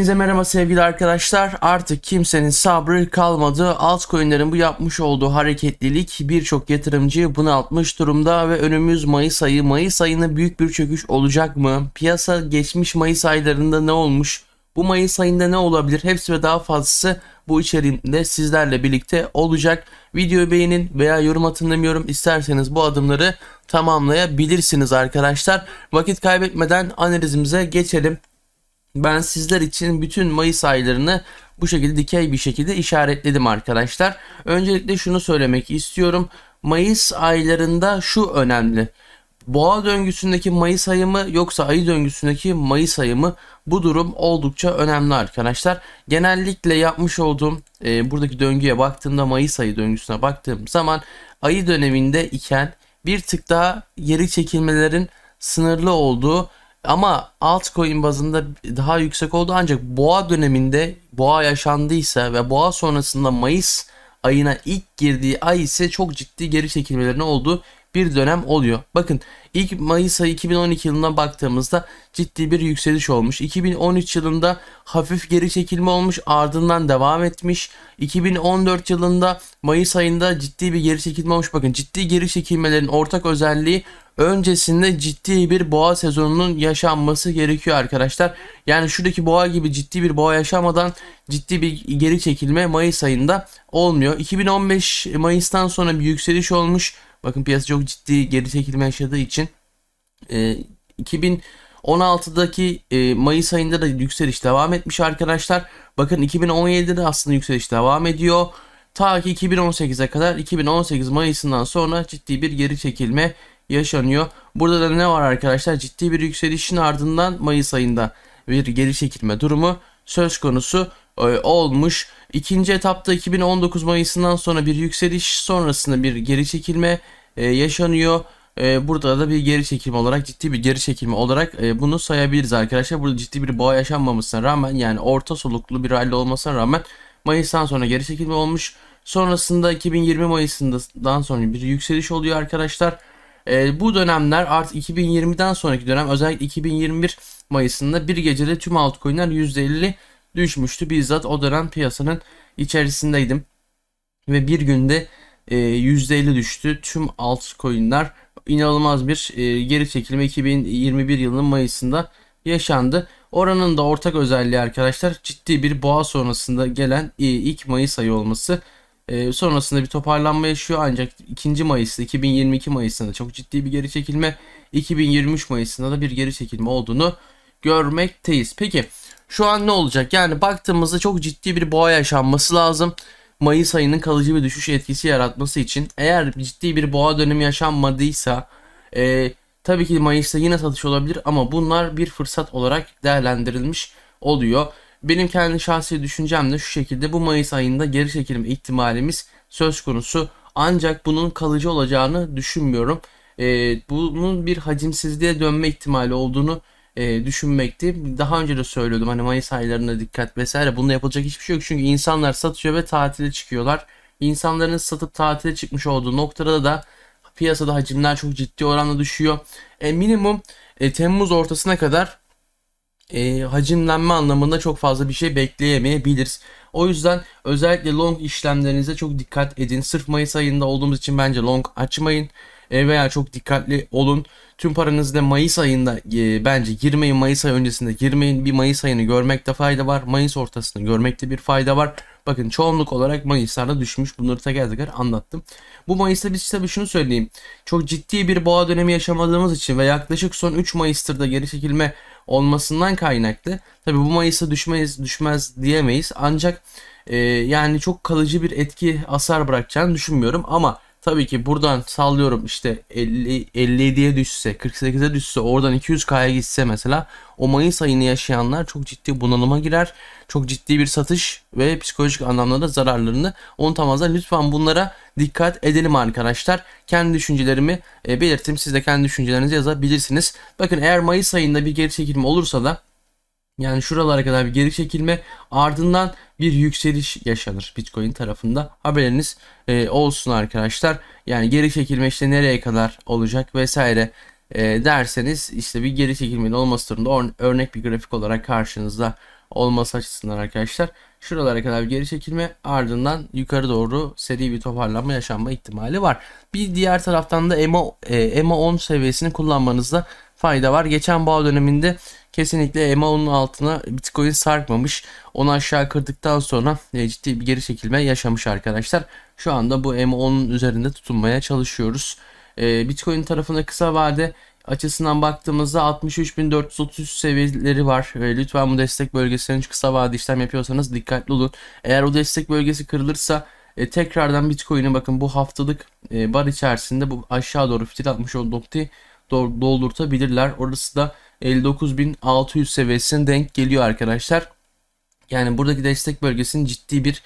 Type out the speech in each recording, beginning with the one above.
Hepinize merhaba sevgili arkadaşlar. Artık kimsenin sabrı kalmadı. Altcoin'lerin bu yapmış olduğu hareketlilik birçok yatırımcıyı bunaltmış durumda ve önümüz Mayıs ayı. Mayıs ayında büyük bir çöküş olacak mı? Piyasa geçmiş Mayıs aylarında ne olmuş? Bu Mayıs ayında ne olabilir? Hepsi ve daha fazlası bu içeriğinde sizlerle birlikte olacak. Videoyu beğenin veya yorum atın demiyorum. İsterseniz bu adımları tamamlayabilirsiniz arkadaşlar. Vakit kaybetmeden analizimize geçelim. Ben sizler için bütün Mayıs aylarını bu şekilde dikey bir şekilde işaretledim arkadaşlar. Öncelikle şunu söylemek istiyorum. Mayıs aylarında şu önemli. Boğa döngüsündeki Mayıs ayı mı yoksa ayı döngüsündeki Mayıs ayı mı? Bu durum oldukça önemli arkadaşlar. Genellikle yapmış olduğum e, buradaki döngüye baktığımda Mayıs ayı döngüsüne baktığım zaman ayı döneminde iken bir tık daha geri çekilmelerin sınırlı olduğu ama altcoin bazında daha yüksek oldu ancak boğa döneminde boğa yaşandıysa ve boğa sonrasında Mayıs ayına ilk girdiği ay ise çok ciddi geri çekilmelerine oldu bir dönem oluyor. Bakın ilk Mayıs ayı 2012 yılına baktığımızda ciddi bir yükseliş olmuş. 2013 yılında hafif geri çekilme olmuş ardından devam etmiş. 2014 yılında Mayıs ayında ciddi bir geri çekilme olmuş. Bakın ciddi geri çekilmelerin ortak özelliği öncesinde ciddi bir boğa sezonunun yaşanması gerekiyor arkadaşlar. Yani şuradaki boğa gibi ciddi bir boğa yaşamadan ciddi bir geri çekilme Mayıs ayında olmuyor. 2015 Mayıs'tan sonra bir yükseliş olmuş. Bakın piyasa çok ciddi geri çekilme yaşadığı için e, 2016'daki e, Mayıs ayında da yükseliş devam etmiş arkadaşlar. Bakın 2017'de de aslında yükseliş devam ediyor. Ta ki 2018'e kadar 2018 Mayıs'ından sonra ciddi bir geri çekilme yaşanıyor. Burada da ne var arkadaşlar? Ciddi bir yükselişin ardından Mayıs ayında bir geri çekilme durumu söz konusu. E, olmuş. İkinci etapta 2019 Mayıs'ından sonra bir yükseliş sonrasında bir geri çekilme e, yaşanıyor. E, burada da bir geri çekilme olarak ciddi bir geri çekilme olarak bunu sayabiliriz arkadaşlar. Burada ciddi bir boğa yaşanmamasına rağmen yani orta soluklu bir rally olmasına rağmen Mayıs'tan sonra geri çekilme olmuş. Sonrasında 2020 Mayıs'ından sonra bir yükseliş oluyor arkadaşlar. E, bu dönemler art 2020'den sonraki dönem özellikle 2021 Mayıs'ında bir gecede tüm altcoin'ler %50 düşmüştü. Bizzat o dönem piyasanın içerisindeydim. Ve bir günde e, %50 düştü. Tüm altcoin'ler inanılmaz bir e, geri çekilme 2021 yılının Mayıs'ında yaşandı. Oranın da ortak özelliği arkadaşlar ciddi bir boğa sonrasında gelen e, ilk Mayıs ayı olması. E, sonrasında bir toparlanma yaşıyor ancak 2. Mayıs'ta 2022 Mayıs'ında çok ciddi bir geri çekilme 2023 Mayıs'ında da bir geri çekilme olduğunu görmekteyiz. Peki şu an ne olacak? Yani baktığımızda çok ciddi bir boğa yaşanması lazım. Mayıs ayının kalıcı bir düşüş etkisi yaratması için. Eğer ciddi bir boğa dönemi yaşanmadıysa e, tabii ki Mayıs'ta yine satış olabilir ama bunlar bir fırsat olarak değerlendirilmiş oluyor. Benim kendi şahsi düşüncem de şu şekilde bu Mayıs ayında geri çekilim ihtimalimiz söz konusu. Ancak bunun kalıcı olacağını düşünmüyorum. E, bunun bir hacimsizliğe dönme ihtimali olduğunu e, düşünmekti. Daha önce de söylüyordum hani Mayıs aylarına dikkat vesaire. Bunda yapılacak hiçbir şey yok. Çünkü insanlar satıyor ve tatile çıkıyorlar. İnsanların satıp tatile çıkmış olduğu noktada da piyasada hacimler çok ciddi oranda düşüyor. E, minimum e, Temmuz ortasına kadar e, hacimlenme anlamında çok fazla bir şey bekleyemeyebiliriz. O yüzden özellikle long işlemlerinize çok dikkat edin. Sırf Mayıs ayında olduğumuz için bence long açmayın. E, veya çok dikkatli olun. Tüm paranızı da Mayıs ayında e, bence girmeyin. Mayıs ayı öncesinde girmeyin. Bir Mayıs ayını görmekte fayda var. Mayıs ortasını görmekte bir fayda var. Bakın çoğunluk olarak Mayıs'larda düşmüş. Bunları teker teker anlattım. Bu Mayıs'ta biz tabii şunu söyleyeyim. Çok ciddi bir boğa dönemi yaşamadığımız için ve yaklaşık son 3 Mayıs'tır da geri çekilme olmasından kaynaklı. Tabii bu Mayıs'ta düşmez, düşmez diyemeyiz. Ancak e, yani çok kalıcı bir etki asar bırakacağını düşünmüyorum. Ama Tabii ki buradan sallıyorum işte 50 57'ye düşse, 48'e düşse, oradan 200K'ya gitse mesela o Mayıs ayını yaşayanlar çok ciddi bunalıma girer. Çok ciddi bir satış ve psikolojik anlamda da zararlarını unutamazlar. Lütfen bunlara dikkat edelim arkadaşlar. Kendi düşüncelerimi e, belirttim. Siz de kendi düşüncelerinizi yazabilirsiniz. Bakın eğer Mayıs ayında bir geri çekilme olursa da yani şuralara kadar bir geri çekilme ardından bir yükseliş yaşanır Bitcoin tarafında. Haberiniz e, olsun arkadaşlar. Yani geri çekilme işte nereye kadar olacak vesaire e, derseniz işte bir geri çekilmenin olması durumunda örnek bir grafik olarak karşınızda olması açısından arkadaşlar. Şuralara kadar bir geri çekilme ardından yukarı doğru seri bir toparlanma yaşanma ihtimali var. Bir diğer taraftan da EMA, e, EMA e 10 seviyesini kullanmanızda fayda var. Geçen boğa döneminde kesinlikle EMA onun altına Bitcoin sarkmamış. Onu aşağı kırdıktan sonra e, ciddi bir geri çekilme yaşamış arkadaşlar. Şu anda bu EMA onun üzerinde tutunmaya çalışıyoruz. E, Bitcoin tarafında kısa vade açısından baktığımızda 63.433 seviyeleri var. E, lütfen bu destek bölgesinin kısa vade işlem yapıyorsanız dikkatli olun. Eğer o destek bölgesi kırılırsa e, tekrardan Bitcoin'e bakın bu haftalık e, bar içerisinde bu aşağı doğru fitil atmış o noktayı doldurtabilirler. Orası da 59600 seviyesine denk geliyor arkadaşlar. Yani buradaki destek bölgesinin ciddi bir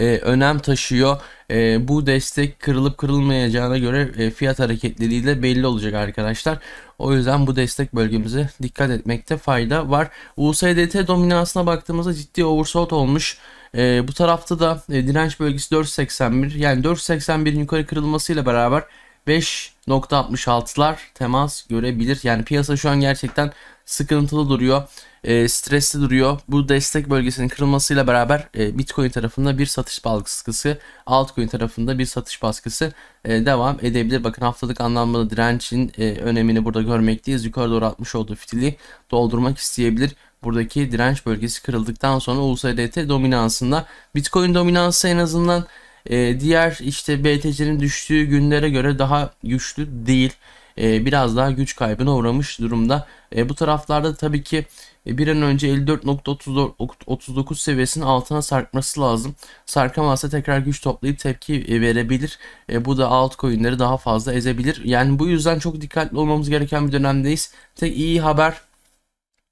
e, önem taşıyor. E, bu destek kırılıp kırılmayacağına göre e, fiyat hareketleriyle belli olacak arkadaşlar. O yüzden bu destek bölgemize dikkat etmekte fayda var. USDT dominansına baktığımızda ciddi oversold olmuş. E, bu tarafta da e, direnç bölgesi 4.81 yani 4.81'in yukarı kırılmasıyla beraber 5 %66'lar temas görebilir. Yani piyasa şu an gerçekten sıkıntılı duruyor, e, stresli duruyor. Bu destek bölgesinin kırılmasıyla beraber e, Bitcoin tarafında bir satış baskısı, altcoin tarafında bir satış baskısı e, devam edebilir. Bakın haftalık anlamda direncin e, önemini burada görmekteyiz. Yukarı doğru atmış olduğu fitili doldurmak isteyebilir. Buradaki direnç bölgesi kırıldıktan sonra USDT dominansında Bitcoin dominansı en azından e, diğer işte BTC'nin düştüğü günlere göre daha güçlü değil. E, biraz daha güç kaybına uğramış durumda. E, bu taraflarda tabii ki e, bir an önce 54.39 seviyesinin altına sarkması lazım. Sarkamazsa tekrar güç toplayıp tepki e, verebilir. E, bu da altcoin'leri daha fazla ezebilir. Yani bu yüzden çok dikkatli olmamız gereken bir dönemdeyiz. Tek iyi haber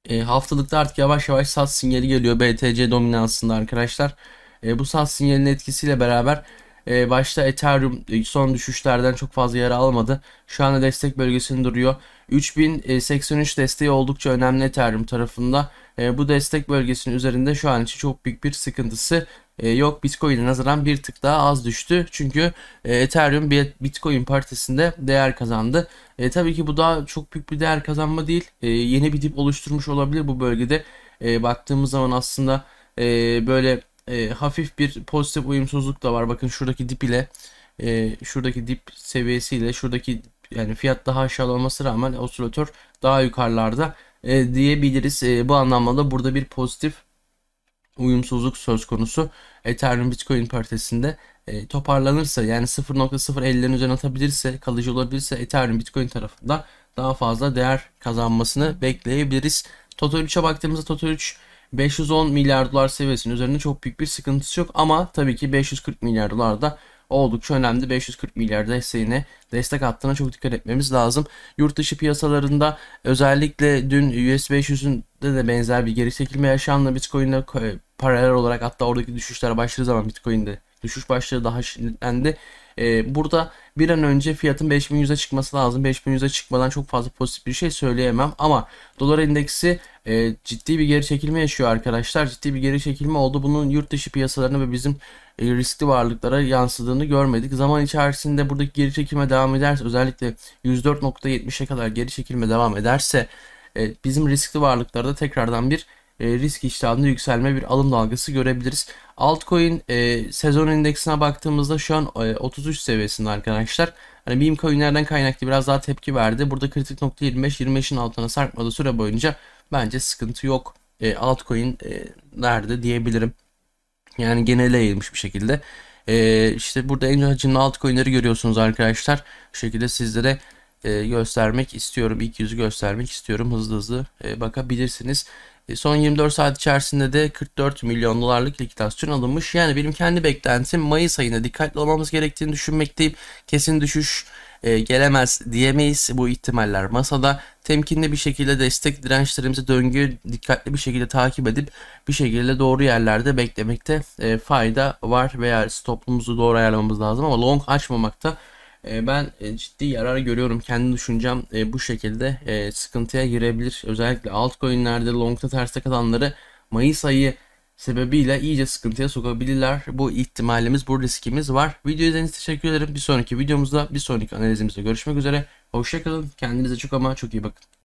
e, haftalıkta artık yavaş yavaş sat sinyali geliyor BTC dominansında arkadaşlar. E, bu sas sinyalinin etkisiyle beraber e, başta Ethereum e, son düşüşlerden çok fazla yara almadı. Şu anda destek bölgesinde duruyor. 3083 e, desteği oldukça önemli Ethereum tarafında. E, bu destek bölgesinin üzerinde şu an için çok büyük bir sıkıntısı e, yok. Bitcoin'e nazaran bir tık daha az düştü. Çünkü e, Ethereum Bitcoin partisinde değer kazandı. E, tabii ki bu daha çok büyük bir değer kazanma değil. E, yeni bir dip oluşturmuş olabilir bu bölgede. E, baktığımız zaman aslında e, böyle e, hafif bir pozitif uyumsuzluk da var. Bakın şuradaki dip ile e, şuradaki dip seviyesiyle şuradaki yani fiyat daha aşağı olması rağmen osilatör daha yukarılarda e, diyebiliriz. E, bu anlamda da burada bir pozitif uyumsuzluk söz konusu. Ethereum Bitcoin paritesinde e, toparlanırsa yani 0.050'lerin üzerine atabilirse kalıcı olabilirse Ethereum Bitcoin tarafında daha fazla değer kazanmasını bekleyebiliriz. Total 3'e baktığımızda Total 3 510 milyar dolar seviyesinin üzerinde çok büyük bir sıkıntısı yok ama tabii ki 540 milyar dolar da oldukça önemli. 540 milyar desteğine destek hattına çok dikkat etmemiz lazım. Yurt dışı piyasalarında özellikle dün US 500'ünde de benzer bir geri çekilme yaşandı. Bitcoin'de paralel olarak hatta oradaki düşüşler başladığı zaman Bitcoin'de düşüş başladı daha şiddetlendi. E, burada bir an önce fiyatın 5100'e çıkması lazım. 5100'e çıkmadan çok fazla pozitif bir şey söyleyemem ama dolar endeksi e, ciddi bir geri çekilme yaşıyor arkadaşlar. Ciddi bir geri çekilme oldu. Bunun yurt dışı piyasalarına ve bizim e, riskli varlıklara yansıdığını görmedik. Zaman içerisinde buradaki geri çekilme devam ederse özellikle 104.70'e kadar geri çekilme devam ederse e, bizim riskli varlıklarda tekrardan bir e, risk iştahında yükselme bir alım dalgası görebiliriz. Altcoin e, sezon endeksine baktığımızda şu an e, 33 seviyesinde arkadaşlar. Hani meme coinlerden kaynaklı biraz daha tepki verdi. Burada kritik nokta 25, 25'in altına sarkmadı süre boyunca bence sıkıntı yok. E, altcoin e, nerede diyebilirim. Yani genele eğilmiş bir şekilde. E, işte burada en hacimli altcoin'leri görüyorsunuz arkadaşlar. Bu şekilde sizlere e, göstermek istiyorum. İlk yüzü göstermek istiyorum. Hızlı hızlı e, bakabilirsiniz. E, son 24 saat içerisinde de 44 milyon dolarlık likidasyon alınmış. Yani benim kendi beklentim Mayıs ayında dikkatli olmamız gerektiğini düşünmekteyim. Kesin düşüş e, gelemez diyemeyiz. Bu ihtimaller masada. Temkinli bir şekilde destek dirençlerimizi döngüyü dikkatli bir şekilde takip edip bir şekilde doğru yerlerde beklemekte e, fayda var veya stopumuzu doğru ayarlamamız lazım ama long açmamakta ee, ben e, ciddi yarar görüyorum. Kendi düşüncem e, bu şekilde e, sıkıntıya girebilir. Özellikle altcoin'lerde long'ta terste kalanları Mayıs ayı sebebiyle iyice sıkıntıya sokabilirler. Bu ihtimalimiz, bu riskimiz var. Video izlediğiniz için teşekkür ederim. Bir sonraki videomuzda, bir sonraki analizimizde görüşmek üzere. Hoşçakalın. Kendinize çok ama çok iyi bakın.